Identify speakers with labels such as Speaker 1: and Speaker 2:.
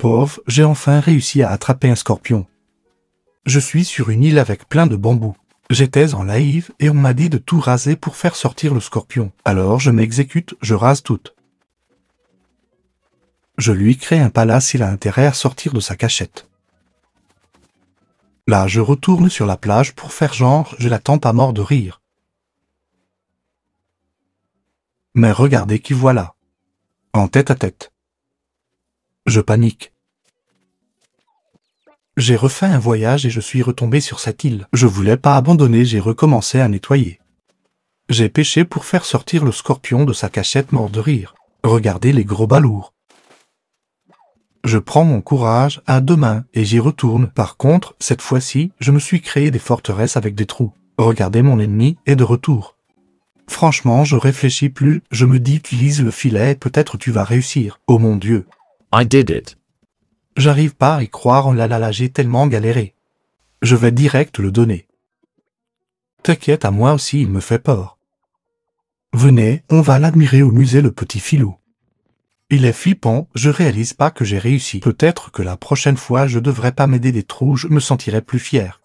Speaker 1: Pauvre, j'ai enfin réussi à attraper un scorpion. Je suis sur une île avec plein de bambous. J'étais en laïve et on m'a dit de tout raser pour faire sortir le scorpion. Alors je m'exécute, je rase tout. Je lui crée un palace, il a intérêt à sortir de sa cachette. Là, je retourne sur la plage pour faire genre, je l'attends pas mort de rire. Mais regardez qui voilà. En tête à tête. Je panique. J'ai refait un voyage et je suis retombé sur cette île. Je voulais pas abandonner, j'ai recommencé à nettoyer. J'ai pêché pour faire sortir le scorpion de sa cachette mort de rire. Regardez les gros balours. Je prends mon courage à deux mains et j'y retourne. Par contre, cette fois-ci, je me suis créé des forteresses avec des trous. Regardez mon ennemi est de retour. Franchement, je réfléchis plus, je me dis utilise le filet, peut-être tu vas réussir. Oh mon Dieu, J'arrive pas à y croire, en oh là j'ai tellement galéré. Je vais direct le donner. T'inquiète, à moi aussi, il me fait peur. Venez, on va l'admirer au musée le petit filou. Il est flippant, je réalise pas que j'ai réussi. Peut-être que la prochaine fois je devrais pas m'aider des trous, je me sentirais plus fier.